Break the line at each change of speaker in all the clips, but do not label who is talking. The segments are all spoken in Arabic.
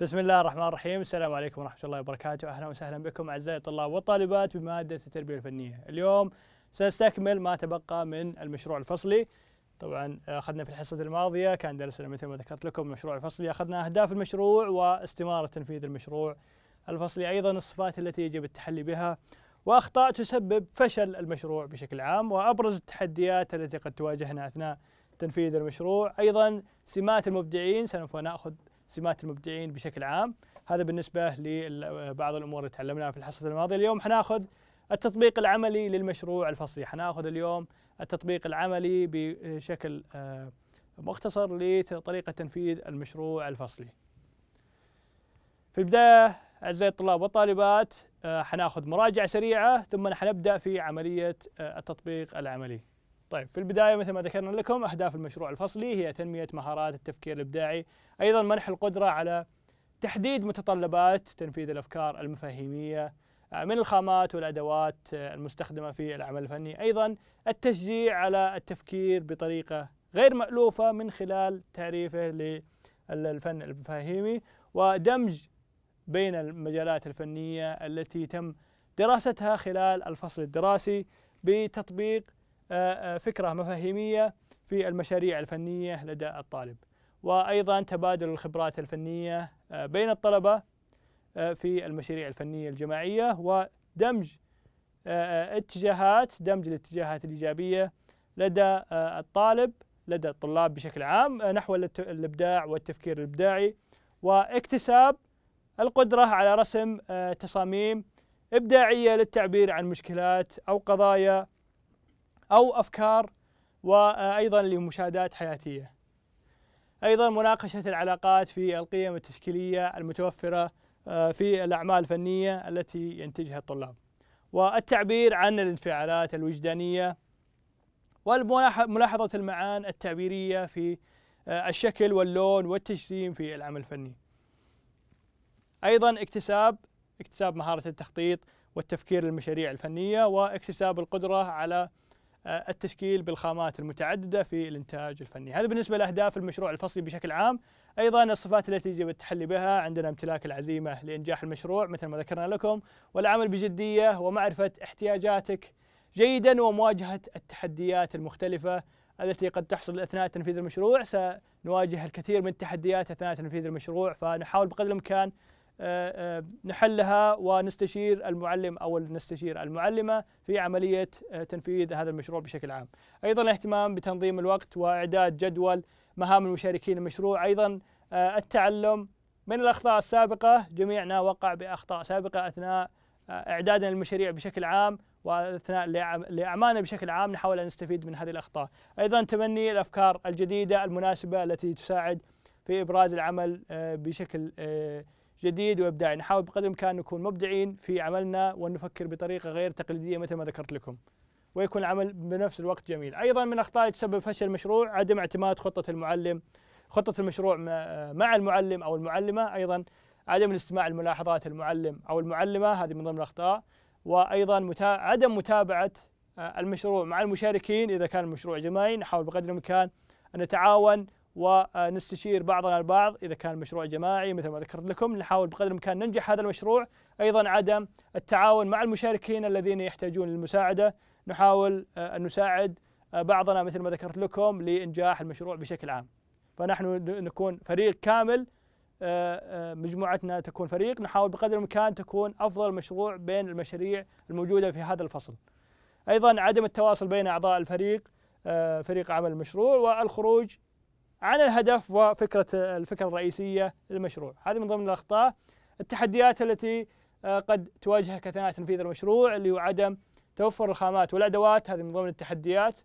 بسم الله الرحمن الرحيم السلام عليكم ورحمة الله وبركاته أهلا وسهلا بكم أعزائي الطلاب والطالبات بمادة التربية الفنية اليوم سنستكمل ما تبقى من المشروع الفصلي طبعا أخذنا في الحصة الماضية كان درسنا مثل ما ذكرت لكم المشروع الفصلي أخذنا أهداف المشروع واستمارة تنفيذ المشروع الفصلي أيضا الصفات التي يجب التحلي بها وأخطاء تسبب فشل المشروع بشكل عام وأبرز التحديات التي قد تواجهنا أثناء تنفيذ المشروع أيضا سمات المبدعين سوف نأخذ سمات المبدعين بشكل عام هذا بالنسبة لبعض الأمور اللي تعلمناها في الحصة الماضية اليوم حناخذ التطبيق العملي للمشروع الفصلي حناخذ اليوم التطبيق العملي بشكل آه، مختصر لطريقة تنفيذ المشروع الفصلي في البداية أعزائي الطلاب والطالبات آه، حناخذ مراجعة سريعة ثم حنبدأ في عملية آه، التطبيق العملي طيب في البدايه مثل ما ذكرنا لكم اهداف المشروع الفصلي هي تنميه مهارات التفكير الابداعي، ايضا منح القدره على تحديد متطلبات تنفيذ الافكار المفاهيميه آه، من الخامات والادوات آه، المستخدمه في العمل الفني، ايضا التشجيع على التفكير بطريقه غير مالوفه من خلال تعريفه للفن المفاهيمي ودمج بين المجالات الفنيه التي تم دراستها خلال الفصل الدراسي بتطبيق آه، آه، فكرة مفاهيمية في المشاريع الفنية لدى الطالب وأيضا تبادل الخبرات الفنية آه، بين الطلبة في المشاريع الفنية الجماعية ودمج اتجاهات دمج الاتجاهات الإيجابية لدى الطالب لدى الطلاب بشكل عام نحو الإبداع والتفكير الإبداعي واكتساب القدرة على رسم تصاميم إبداعية للتعبير عن مشكلات أو قضايا أو أفكار وأيضا لمشاهدات حياتية أيضا مناقشة العلاقات في القيم التشكيلية المتوفرة آه، في الأعمال الفنية التي ينتجها الطلاب والتعبير عن الانفعالات الوجدانية وملاحظة المعان التعبيرية في آه، الشكل واللون والتجسيم في العمل الفني أيضا اكتساب اكتساب مهارة التخطيط والتفكير للمشاريع الفنية واكتساب القدرة على آه، التشكيل بالخامات المتعدده في الانتاج الفني، هذا بالنسبه لاهداف المشروع الفصلي بشكل عام، ايضا الصفات التي يجب التحلي بها عندنا امتلاك العزيمه لانجاح المشروع مثل ما ذكرنا لكم، والعمل بجديه ومعرفه احتياجاتك جيدا ومواجهه التحديات المختلفه التي قد تحصل اثناء تنفيذ المشروع، سنواجه الكثير من التحديات اثناء تنفيذ المشروع فنحاول بقدر الامكان آه، آه، نحلها ونستشير المعلم او نستشير المعلمه في عمليه آه، تنفيذ هذا المشروع بشكل عام. ايضا الاهتمام بتنظيم الوقت واعداد جدول مهام المشاركين المشروع، ايضا التعلم من الاخطاء السابقه، جميعنا وقع باخطاء سابقه اثناء اعدادنا للمشاريع بشكل عام واثناء لاعمالنا بشكل عام نحاول ان نستفيد من هذه الاخطاء، ايضا تبني الافكار الجديده المناسبه التي تساعد في ابراز العمل بشكل جديد وابداعي نحاول بقدر الامكان نكون مبدعين في عملنا ونفكر بطريقه غير تقليديه مثل ما ذكرت لكم ويكون العمل بنفس الوقت جميل ايضا من اخطاء تسبب فشل المشروع عدم اعتماد خطه المعلم خطه المشروع مع المعلم او المعلمه ايضا عدم الاستماع لملاحظات المعلم او المعلمه هذه من ضمن الاخطاء وايضا عدم متابعه آه، المشروع مع المشاركين اذا كان المشروع جماعي نحاول بقدر الامكان ان نتعاون ونستشير بعضنا البعض اذا كان مشروع جماعي مثل ما ذكرت لكم نحاول بقدر الامكان ننجح هذا المشروع ايضا عدم التعاون مع المشاركين الذين يحتاجون للمساعده نحاول آه، ان نساعد آه، بعضنا مثل ما ذكرت لكم لانجاح المشروع بشكل عام فنحن نكون فريق كامل آه، مجموعتنا تكون فريق نحاول بقدر الامكان تكون افضل مشروع بين المشاريع الموجوده في هذا الفصل. ايضا عدم التواصل بين اعضاء الفريق فريق عمل المشروع والخروج عن الهدف وفكرة الفكرة الرئيسية للمشروع هذه من ضمن الأخطاء التحديات التي آه، قد تواجهك أثناء تنفيذ المشروع اللي هو عدم توفر الخامات والأدوات هذه من ضمن التحديات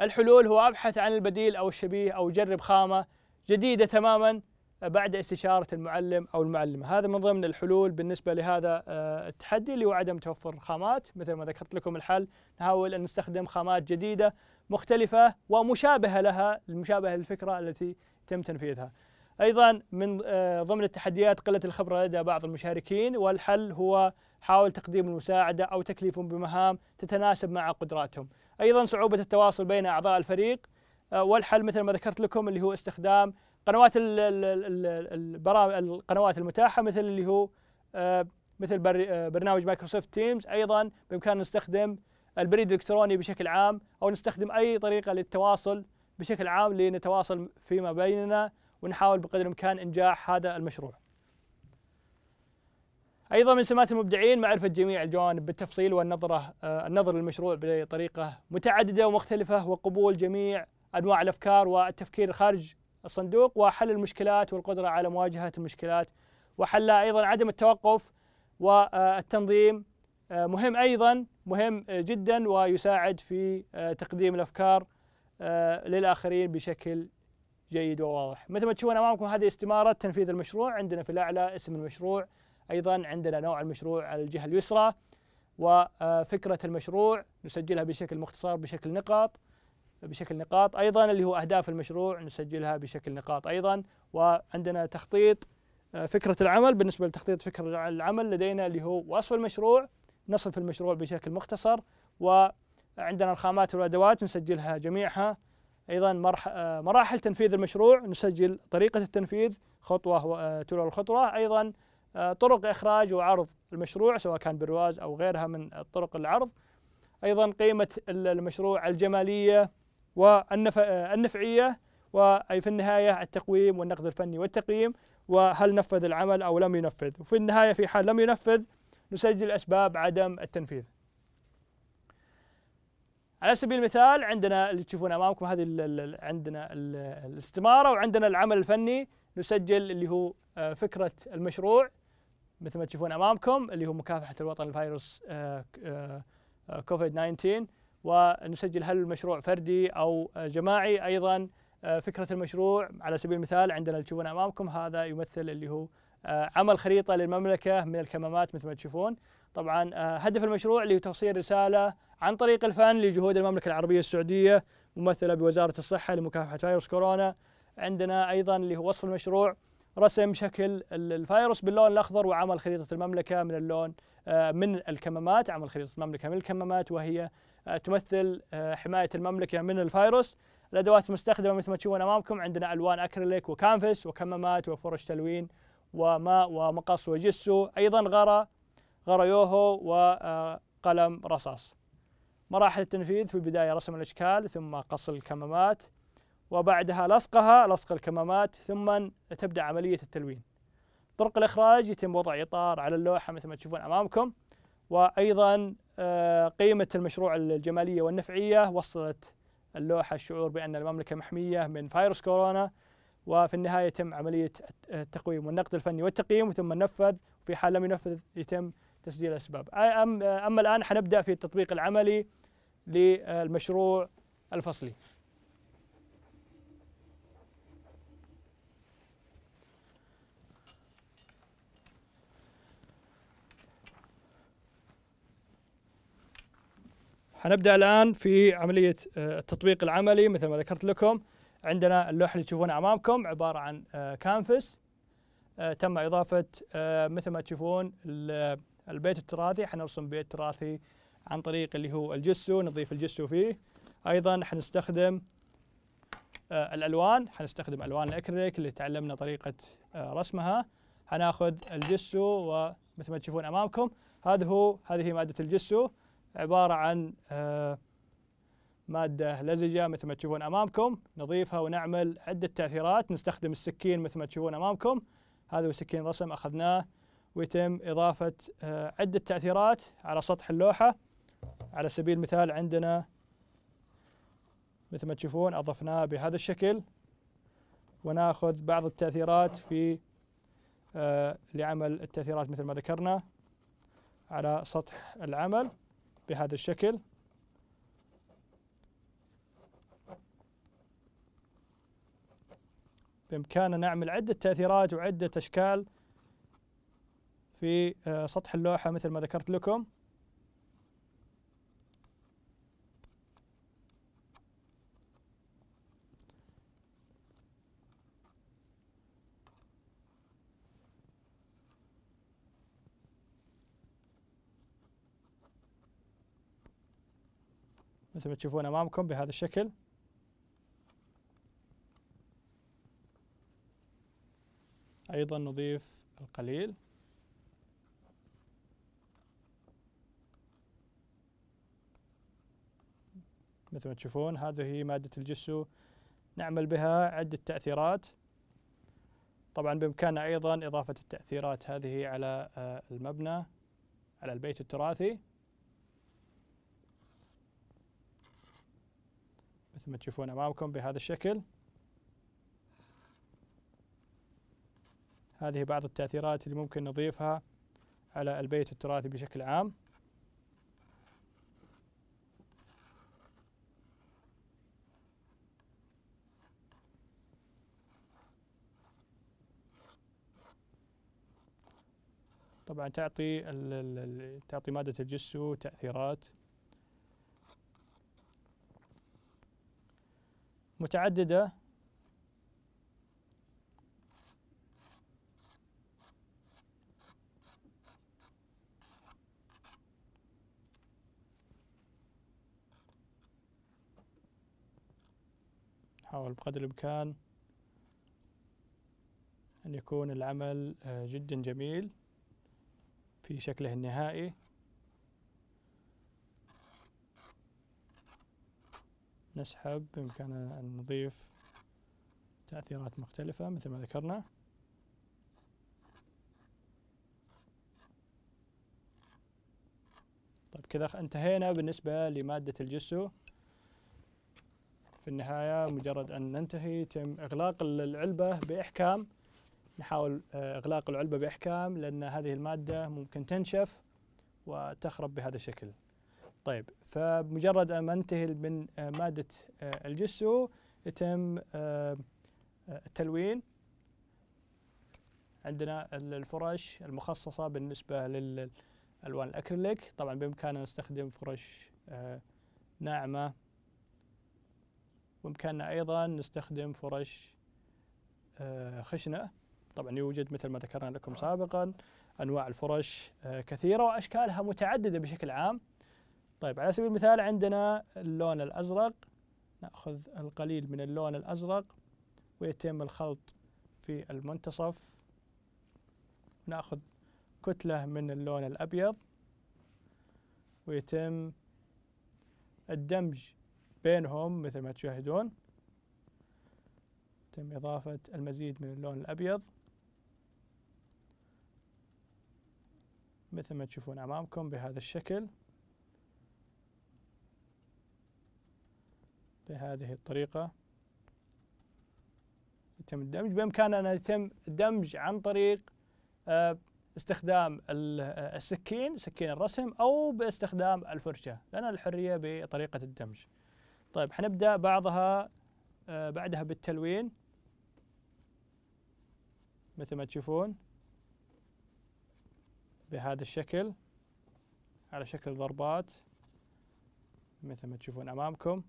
الحلول هو أبحث عن البديل أو الشبيه أو جرب خامة جديدة تماما آه، بعد استشارة المعلم أو المعلمة هذا من ضمن الحلول بالنسبة لهذا آه، التحدي اللي هو عدم توفر الخامات مثل ما ذكرت لكم الحل نحاول أن نستخدم خامات جديدة مختلفة ومشابهة لها المشابهة للفكرة التي تم تنفيذها أيضا من آه، ضمن التحديات قلة الخبرة لدى بعض المشاركين والحل هو حاول تقديم المساعدة أو تكليفهم بمهام تتناسب مع قدراتهم أيضا صعوبة التواصل بين أعضاء الفريق آه، والحل مثل ما ذكرت لكم اللي هو استخدام قنوات القنوات المتاحة مثل اللي هو آه، مثل برنامج مايكروسوفت تيمز أيضا بإمكاننا نستخدم البريد الالكتروني بشكل عام او نستخدم اي طريقه للتواصل بشكل عام لنتواصل فيما بيننا ونحاول بقدر الامكان انجاح هذا المشروع. ايضا من سمات المبدعين معرفه جميع الجوانب بالتفصيل والنظره آه، النظر للمشروع بطريقه متعدده ومختلفه وقبول جميع انواع الافكار والتفكير خارج الصندوق وحل المشكلات والقدره على مواجهه المشكلات وحلها ايضا عدم التوقف والتنظيم آه، مهم أيضا مهم آه، جدا ويساعد في آه، تقديم الأفكار للآخرين بشكل جيد وواضح مثل ما تشوفون أمامكم هذه استمارة تنفيذ المشروع عندنا في الأعلى اسم المشروع أيضا عندنا نوع المشروع على الجهة اليسرى وفكرة المشروع نسجلها بشكل مختصر بشكل نقاط بشكل نقاط أيضا اللي هو أهداف المشروع نسجلها بشكل نقاط أيضا وعندنا تخطيط فكرة العمل بالنسبة لتخطيط فكرة العمل لدينا اللي هو وصف المشروع نصف المشروع بشكل مختصر وعندنا الخامات والأدوات نسجلها جميعها أيضا آه، مراحل تنفيذ المشروع نسجل طريقة التنفيذ خطوة آه، تلو الخطوة أيضا آه، طرق إخراج وعرض المشروع سواء كان برواز أو غيرها من طرق العرض أيضا قيمة المشروع الجمالية والنفعية وأي في النهاية التقويم والنقد الفني والتقييم وهل نفذ العمل أو لم ينفذ وفي النهاية في حال لم ينفذ نسجل أسباب عدم التنفيذ على سبيل المثال عندنا اللي تشوفون امامكم هذه الـ الـ عندنا الـ الاستماره وعندنا العمل الفني نسجل اللي هو آه، فكره المشروع مثل ما تشوفون امامكم اللي هو مكافحه الوطن الفيروس آه، آه، كوفيد 19 ونسجل هل المشروع فردي او جماعي ايضا فكره المشروع على سبيل المثال عندنا اللي تشوفون امامكم هذا يمثل اللي هو آه، عمل خريطه للمملكه من الكمامات مثل ما تشوفون طبعا آه، هدف المشروع اللي توصيل رساله عن طريق الفن لجهود المملكه العربيه السعوديه ممثله بوزاره الصحه لمكافحه فيروس كورونا عندنا ايضا اللي هو وصف المشروع رسم شكل الفيروس باللون الاخضر وعمل خريطه المملكه من اللون آه، من الكمامات عمل خريطه المملكه من الكمامات وهي تمثل حمايه المملكه من الفيروس الادوات المستخدمه مثل ما تشوفون امامكم عندنا الوان اكريليك وكانفاس وكمامات وفرش تلوين وماء ومقص وجسو أيضا غرة يوهو وقلم آه، رصاص مراحل التنفيذ في البداية رسم الأشكال ثم قص الكمامات وبعدها لصقها لصق الكمامات ثم تبدأ عملية التلوين طرق الإخراج يتم وضع إطار على اللوحة مثل ما تشوفون أمامكم وأيضا آه، قيمة المشروع الجمالية والنفعية وصلت اللوحة الشعور بأن المملكة محمية من فيروس كورونا وفي النهاية يتم عملية التقويم والنقد الفني والتقييم ثم ننفذ في حال لم ينفذ يتم تسجيل الأسباب أما الآن حنبدأ في التطبيق العملي للمشروع الفصلي حنبدأ الآن في عملية آه، التطبيق العملي مثل ما ذكرت لكم عندنا اللوحه اللي تشوفونها امامكم عباره عن كانفس آه، آه، تم اضافه آه، مثل ما تشوفون البيت التراثي حنرسم بيت تراثي عن طريق اللي هو الجسو نضيف الجسو فيه ايضا حنستخدم الالوان حنستخدم الوان الاكريليك اللي تعلمنا طريقه رسمها حناخذ الجسو ومثل ما تشوفون امامكم هذا هو هذه ماده الجسو عباره عن مادة لزجة مثل ما تشوفون أمامكم نضيفها ونعمل عدة تأثيرات نستخدم السكين مثل ما تشوفون أمامكم هذا هو سكين رسم أخذناه ويتم إضافة آه، عدة تأثيرات على سطح اللوحة على سبيل المثال عندنا مثل ما تشوفون أضفناها بهذا الشكل وناخذ بعض التأثيرات في آه، لعمل التأثيرات مثل ما ذكرنا على سطح العمل بهذا الشكل بإمكاننا نعمل عدة تأثيرات وعدة أشكال في آه، سطح اللوحة مثل ما ذكرت لكم مثل ما تشوفون أمامكم بهذا الشكل أيضا نضيف القليل مثل ما تشوفون هذه مادة الجسو نعمل بها عدة تأثيرات طبعا بإمكاننا أيضا إضافة التأثيرات هذه على آه، المبنى على البيت التراثي مثل ما تشوفون أمامكم بهذا الشكل هذه بعض التأثيرات اللي ممكن نضيفها على البيت التراثي بشكل عام طبعا تعطي تعطي مادة الجسو تأثيرات متعددة نحاول بقدر الإمكان أن يكون العمل آه، جدا جميل في شكله النهائي نسحب بإمكاننا أن نضيف تأثيرات مختلفة مثل ما ذكرنا طيب كذا انتهينا بالنسبة لمادة الجسو في النهايه مجرد ان ننتهي يتم اغلاق العلبه باحكام نحاول آه، اغلاق العلبه باحكام لان هذه الماده ممكن تنشف وتخرب بهذا الشكل. طيب فمجرد ما ننتهي من آه، ماده آه، الجسو يتم التلوين عندنا الفرش المخصصه بالنسبه للالوان الاكريليك طبعا بامكاننا نستخدم فرش ناعمه وبإمكاننا أيضا نستخدم فرش آه، خشنة طبعا يوجد مثل ما ذكرنا لكم آه. سابقا أنواع الفرش آه، كثيرة وأشكالها متعددة بشكل عام طيب على سبيل المثال عندنا اللون الأزرق نأخذ القليل من اللون الأزرق ويتم الخلط في المنتصف ناخذ كتلة من اللون الأبيض ويتم الدمج بينهم مثل ما تشاهدون تم إضافة المزيد من اللون الأبيض مثل ما تشوفون أمامكم بهذا الشكل بهذه الطريقة يتم الدمج بإمكاننا يتم الدمج عن طريق آه، استخدام آه، السكين سكين الرسم أو باستخدام الفرشة لنا الحرية بطريقة الدمج طيب حنبدأ بعضها آه، بعدها بالتلوين مثل ما تشوفون بهذا الشكل على شكل ضربات مثل ما تشوفون أمامكم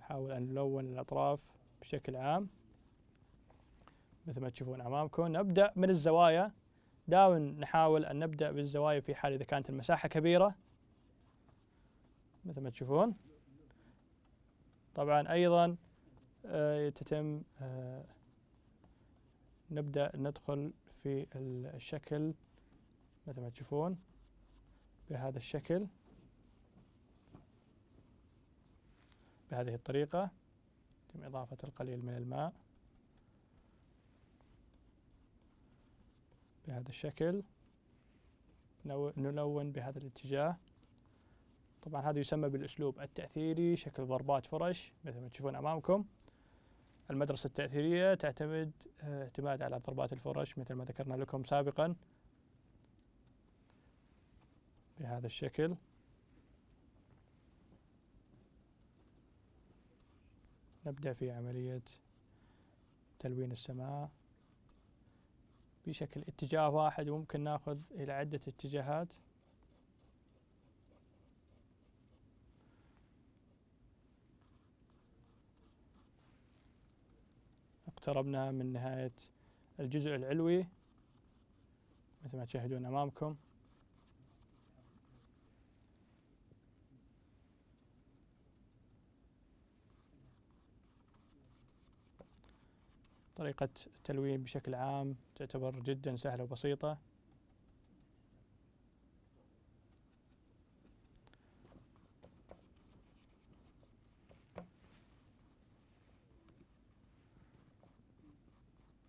نحاول أن نلون الأطراف بشكل عام مثل ما تشوفون أمامكم نبدأ من الزوايا دائما نحاول أن نبدأ بالزوايا في حال إذا كانت المساحة كبيرة مثل ما تشوفون طبعا أيضا آه، تتم آه، نبدأ ندخل في الشكل مثل ما تشوفون بهذا الشكل بهذه الطريقة يتم إضافة القليل من الماء بهذا الشكل نلون بهذا الاتجاه طبعا هذا يسمى بالاسلوب التاثيري شكل ضربات فرش مثل ما تشوفون امامكم المدرسه التاثيريه تعتمد آه، اعتماد على ضربات الفرش مثل ما ذكرنا لكم سابقا بهذا الشكل نبدأ في عملية تلوين السماء بشكل اتجاه واحد وممكن ناخذ إلى عدة اتجاهات اقتربنا من نهاية الجزء العلوي مثل ما تشاهدون أمامكم طريقة التلوين بشكل عام تعتبر جدا سهلة وبسيطة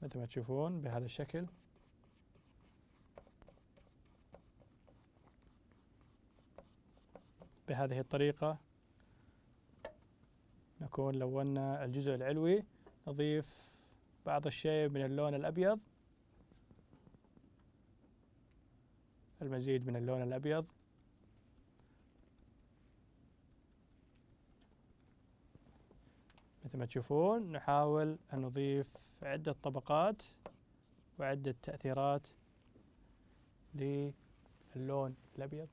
مثل ما تشوفون بهذا الشكل بهذه الطريقة نكون لونا الجزء العلوي نضيف بعض الشيء من اللون الأبيض المزيد من اللون الأبيض مثل ما تشوفون نحاول أن نضيف عدة طبقات وعدة تأثيرات للون الأبيض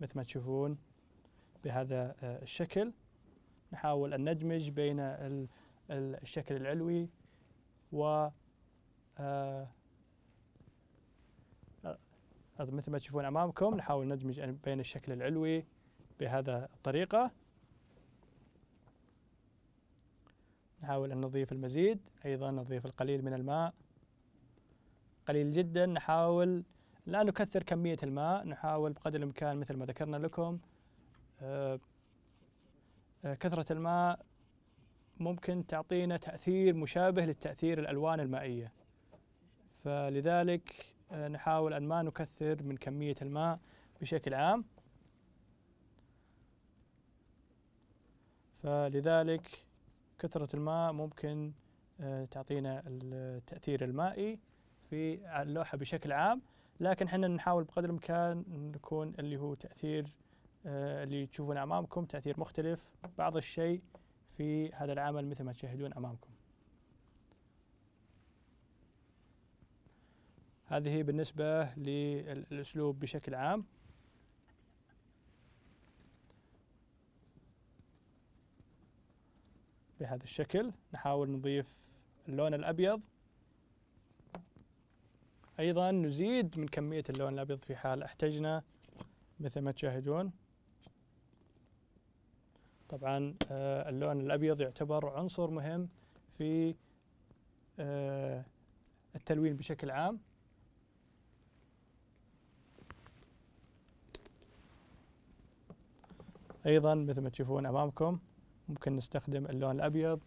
مثل ما تشوفون بهذا آه، الشكل نحاول أن ندمج بين الشكل العلوي و آه، مثل ما تشوفون امامكم نحاول ندمج بين الشكل العلوي بهذا الطريقه نحاول ان نضيف المزيد ايضا نضيف القليل من الماء قليل جدا نحاول لا نكثر كميه الماء نحاول بقدر الامكان مثل ما ذكرنا لكم آه، آه، كثره الماء ممكن تعطينا تاثير مشابه للتاثير الالوان المائيه فلذلك آه، نحاول أن ما نكثر من كمية الماء بشكل عام فلذلك كثرة الماء ممكن آه، تعطينا التأثير المائي في اللوحة بشكل عام لكن احنا نحاول بقدر الامكان نكون اللي هو تاثير آه، اللي تشوفونه امامكم تاثير مختلف بعض الشيء في هذا العمل مثل ما تشاهدون امامكم هذه بالنسبة للأسلوب بشكل عام بهذا الشكل نحاول نضيف اللون الأبيض أيضا نزيد من كمية اللون الأبيض في حال احتجنا مثل ما تشاهدون طبعا آه، اللون الأبيض يعتبر عنصر مهم في آه، التلوين بشكل عام أيضا مثل ما تشوفون أمامكم ممكن نستخدم اللون الأبيض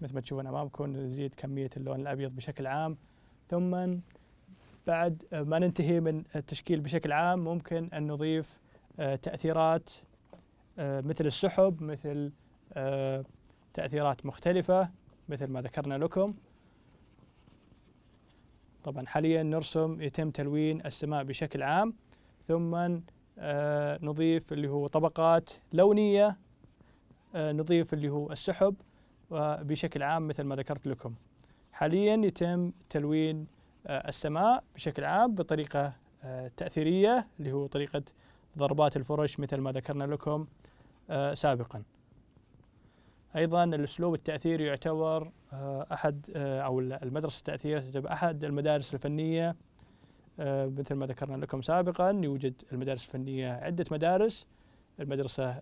مثل ما تشوفون أمامكم نزيد كمية اللون الأبيض بشكل عام ثم بعد ما ننتهي من التشكيل بشكل عام ممكن أن نضيف آه، تأثيرات آه، مثل السحب مثل آه، تأثيرات مختلفة مثل ما ذكرنا لكم طبعا حاليا نرسم يتم تلوين السماء بشكل عام ثم آه، نضيف اللي هو طبقات لونية آه، نضيف اللي هو السحب آه، بشكل عام مثل ما ذكرت لكم حاليا يتم تلوين السماء بشكل عام بطريقة تأثيرية اللي هو طريقة ضربات الفرش مثل ما ذكرنا لكم سابقا أيضا الأسلوب التأثيري يعتبر آه، احد آه، او المدرسه التاثيريه تعتبر احد المدارس الفنيه آه، مثل ما ذكرنا لكم سابقا يوجد المدارس الفنيه عده مدارس المدرسه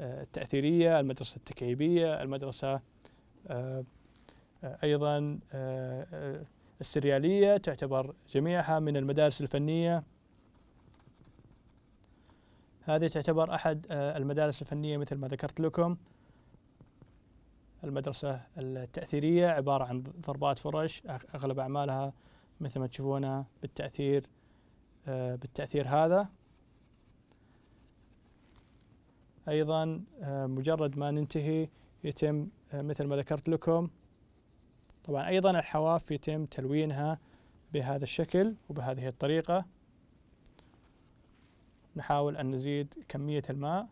التاثيريه المدرسه التكعيبيه المدرسه ايضا السرياليه تعتبر جميعها من المدارس الفنيه هذه تعتبر احد المدارس الفنيه مثل ما ذكرت لكم المدرسة التأثيرية عبارة عن ضربات فرش أغلب أعمالها مثل ما تشوفونها بالتأثير آه، بالتأثير هذا أيضا آه، مجرد ما ننتهي يتم آه، مثل ما ذكرت لكم طبعا أيضا الحواف يتم تلوينها بهذا الشكل وبهذه الطريقة نحاول أن نزيد كمية الماء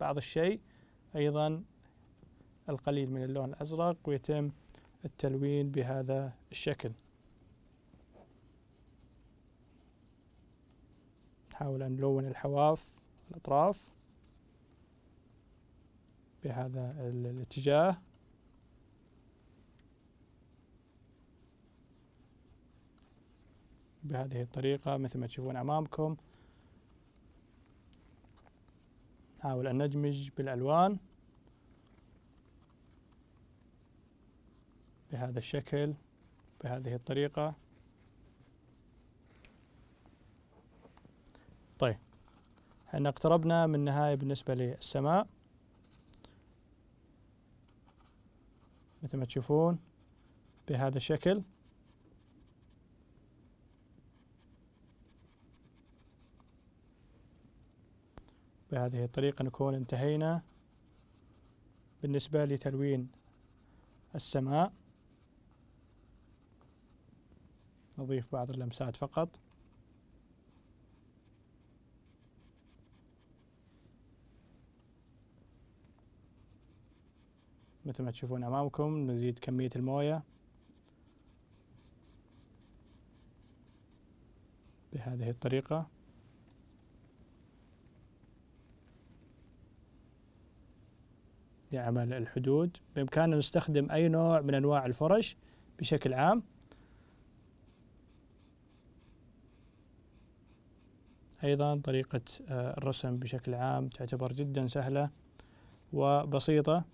بعض الشيء أيضا القليل من اللون الأزرق ويتم التلوين بهذا الشكل نحاول أن نلون الحواف الأطراف بهذا الاتجاه بهذه الطريقة مثل ما تشوفون أمامكم نحاول أن ندمج بالألوان بهذا الشكل بهذه الطريقة طيب احنا اقتربنا من النهاية بالنسبة للسماء مثل ما تشوفون بهذا الشكل بهذه الطريقة نكون انتهينا بالنسبة لتلوين السماء نضيف بعض اللمسات فقط مثل ما تشوفون أمامكم نزيد كمية الموية بهذه الطريقة لعمل الحدود بإمكاننا نستخدم أي نوع من أنواع الفرش بشكل عام أيضا طريقة آه، الرسم بشكل عام تعتبر جدا سهلة وبسيطة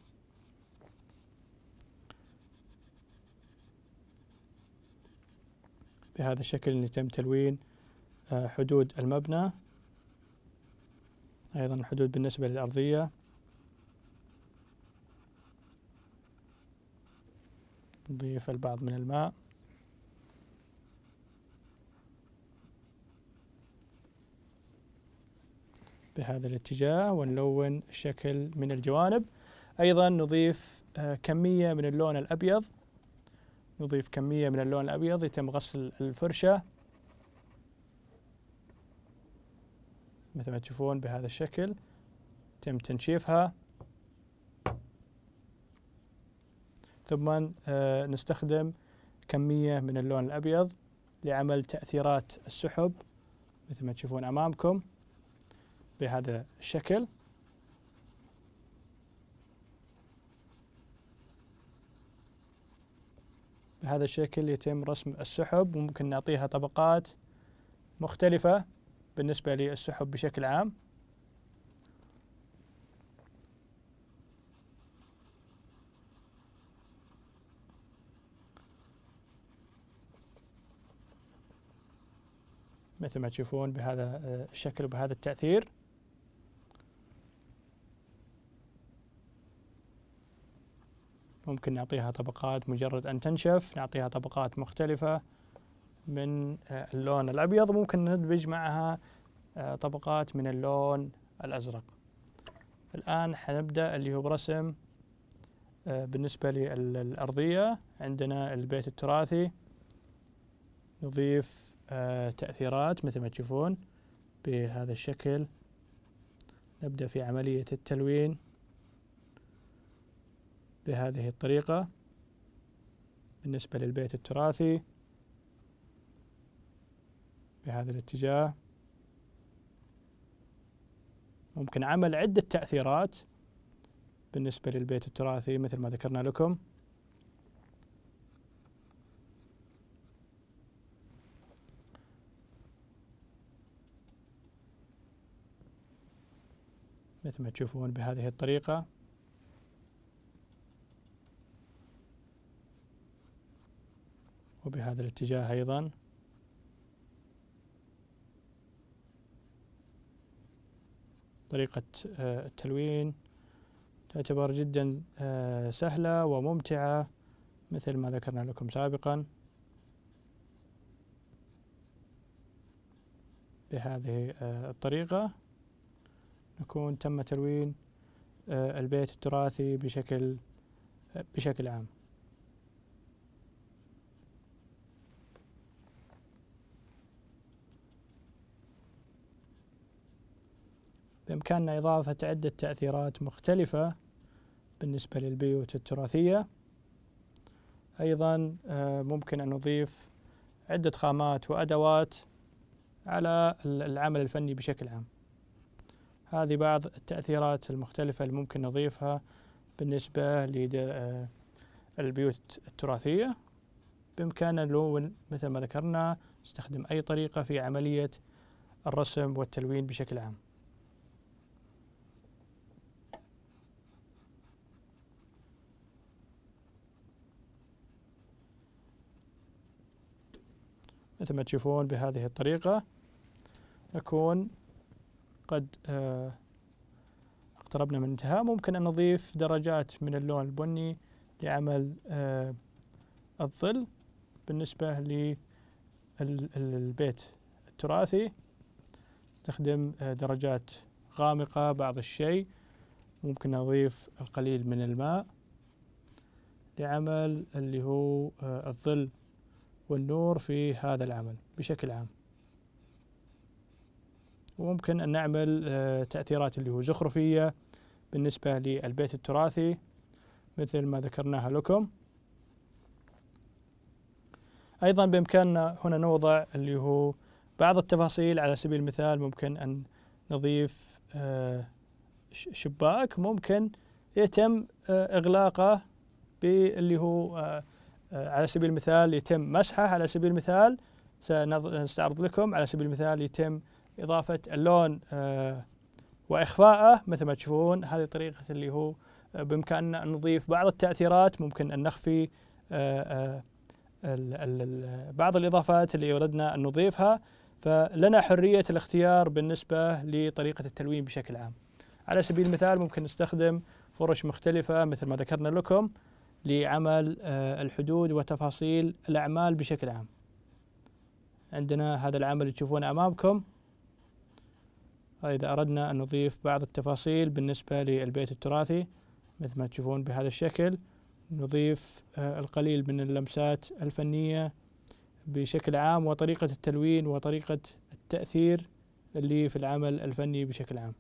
بهذا الشكل يتم تلوين آه، حدود المبنى أيضا الحدود بالنسبة للأرضية نضيف البعض من الماء بهذا الاتجاه ونلون الشكل من الجوانب أيضا نضيف آه، كمية من اللون الأبيض نضيف كمية من اللون الأبيض يتم غسل الفرشة مثل ما تشوفون بهذا الشكل يتم تنشيفها ثم آه، نستخدم كمية من اللون الأبيض لعمل تأثيرات السحب مثل ما تشوفون أمامكم بهذا الشكل بهذا الشكل يتم رسم السحب وممكن نعطيها طبقات مختلفة بالنسبة للسحب بشكل عام مثل ما تشوفون بهذا آه، الشكل وبهذا التأثير ممكن نعطيها طبقات مجرد أن تنشف نعطيها طبقات مختلفة من آه، اللون الأبيض ممكن ندمج معها آه، طبقات من اللون الأزرق الآن حنبدأ اللي هو برسم آه، بالنسبة للأرضية عندنا البيت التراثي نضيف تأثيرات مثل ما تشوفون بهذا الشكل نبدأ في عملية التلوين بهذه الطريقة بالنسبة للبيت التراثي بهذا الاتجاه ممكن عمل عدة تأثيرات بالنسبة للبيت التراثي مثل ما ذكرنا لكم مثل ما تشوفون بهذه الطريقة وبهذا الاتجاه أيضا طريقة آه، التلوين تعتبر جدا آه، سهلة وممتعة مثل ما ذكرنا لكم سابقا بهذه آه، الطريقة نكون تم تلوين البيت التراثي بشكل بشكل عام بإمكاننا إضافة عدة تأثيرات مختلفة بالنسبة للبيوت التراثية أيضا آه، ممكن أن نضيف عدة خامات وأدوات على العمل الفني بشكل عام هذه بعض التأثيرات المختلفة اللي ممكن نضيفها بالنسبة للبيوت آه، التراثية بإمكاننا نلون مثل ما ذكرنا نستخدم أي طريقة في عملية الرسم والتلوين بشكل عام مثل ما تشوفون بهذه الطريقة نكون قد آه، اقتربنا من الانتهاء ممكن أن نضيف درجات من اللون البني لعمل آه، الظل بالنسبة للبيت التراثي نستخدم آه، درجات غامقة بعض الشيء ممكن نضيف القليل من الماء لعمل اللي هو الظل والنور في هذا العمل بشكل عام وممكن أن نعمل آه، تأثيرات اللي هو زخرفية بالنسبة للبيت التراثي مثل ما ذكرناها لكم أيضا بإمكاننا هنا نوضع اللي هو بعض التفاصيل على سبيل المثال ممكن أن نضيف آه، شباك ممكن يتم آه، إغلاقه باللي هو آه، على سبيل المثال يتم مسحه على سبيل المثال سنستعرض لكم على سبيل المثال يتم إضافة اللون آه، وإخفاءه مثل ما تشوفون هذه طريقة اللي هو آه، بإمكاننا أن نضيف بعض التأثيرات ممكن أن نخفي بعض الإضافات اللي أردنا أن نضيفها فلنا حرية الاختيار بالنسبة لطريقة التلوين بشكل عام على سبيل المثال ممكن نستخدم فرش مختلفة مثل ما ذكرنا لكم لعمل آه، الحدود وتفاصيل الأعمال بشكل عام عندنا هذا العمل تشوفونه أمامكم إذا أردنا أن نضيف بعض التفاصيل بالنسبة للبيت التراثي مثل ما تشوفون بهذا الشكل نضيف آه، القليل من اللمسات الفنية بشكل عام وطريقة التلوين وطريقة التأثير اللي في العمل الفني بشكل عام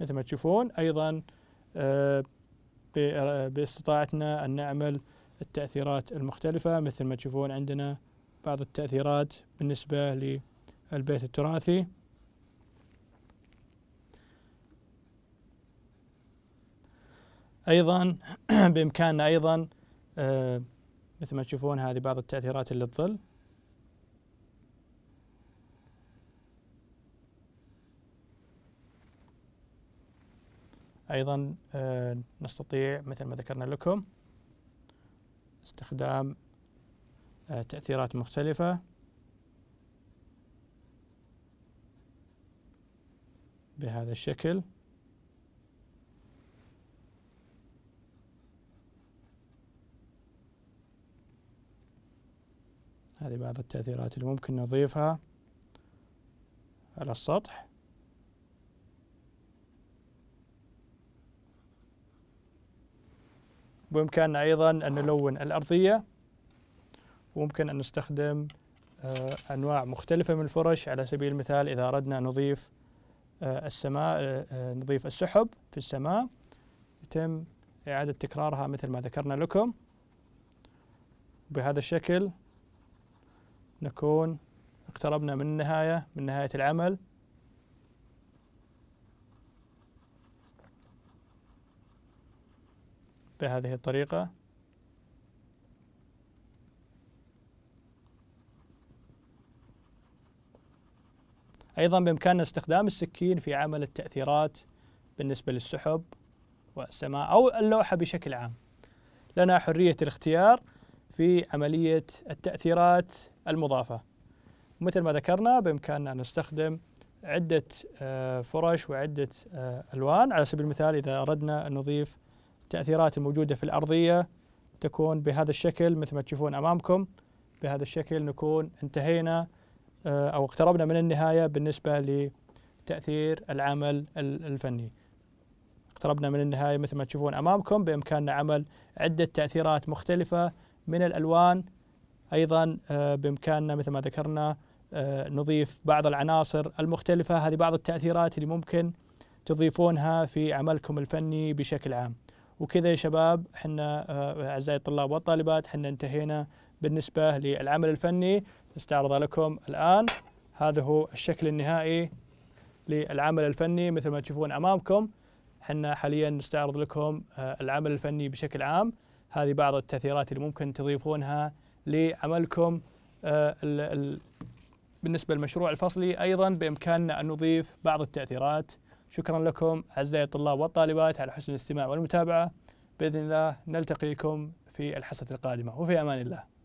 مثل ما تشوفون أيضا آه، باستطاعتنا أن نعمل التأثيرات المختلفة مثل ما تشوفون عندنا بعض التأثيرات بالنسبة للبيت التراثي أيضا بإمكاننا أيضا آه، مثل ما تشوفون هذه بعض التأثيرات اللي تظل أيضا آه، نستطيع مثل ما ذكرنا لكم استخدام آه، تأثيرات مختلفة بهذا الشكل هذه بعض التأثيرات اللي ممكن نضيفها على السطح بإمكاننا أيضا أن نلون الأرضية وممكن أن نستخدم آه، أنواع مختلفة من الفرش على سبيل المثال إذا أردنا نضيف آه، السماء آه، نضيف السحب في السماء يتم إعادة تكرارها مثل ما ذكرنا لكم بهذا الشكل نكون اقتربنا من النهاية من نهاية العمل بهذه الطريقة أيضا بإمكاننا استخدام السكين في عمل التأثيرات بالنسبة للسحب والسماء أو اللوحة بشكل عام لنا حرية الاختيار في عملية التأثيرات المضافة مثل ما ذكرنا بإمكاننا أن نستخدم عدة آه، فرش وعدة آه، ألوان على سبيل المثال إذا أردنا أن نضيف التأثيرات الموجودة في الأرضية تكون بهذا الشكل مثل ما تشوفون أمامكم بهذا الشكل نكون انتهينا آه، أو اقتربنا من النهاية بالنسبة لتأثير العمل الفني اقتربنا من النهاية مثل ما تشوفون أمامكم بإمكاننا عمل عدة تأثيرات مختلفة من الألوان أيضا آه، بإمكاننا مثل ما ذكرنا آه، نضيف بعض العناصر المختلفة هذه بعض التأثيرات اللي ممكن تضيفونها في عملكم الفني بشكل عام وكذا يا شباب احنا آه، اعزائي الطلاب والطالبات احنا انتهينا بالنسبه للعمل الفني نستعرض لكم الان هذا هو الشكل النهائي للعمل الفني مثل ما تشوفون امامكم احنا حاليا نستعرض لكم آه، العمل الفني بشكل عام هذه بعض التاثيرات اللي ممكن تضيفونها لعملكم آه، بالنسبه للمشروع الفصلي ايضا بامكاننا ان نضيف بعض التاثيرات شكرا لكم أعزائي الطلاب والطالبات على حسن الاستماع والمتابعة بإذن الله نلتقيكم في الحصة القادمة وفي أمان الله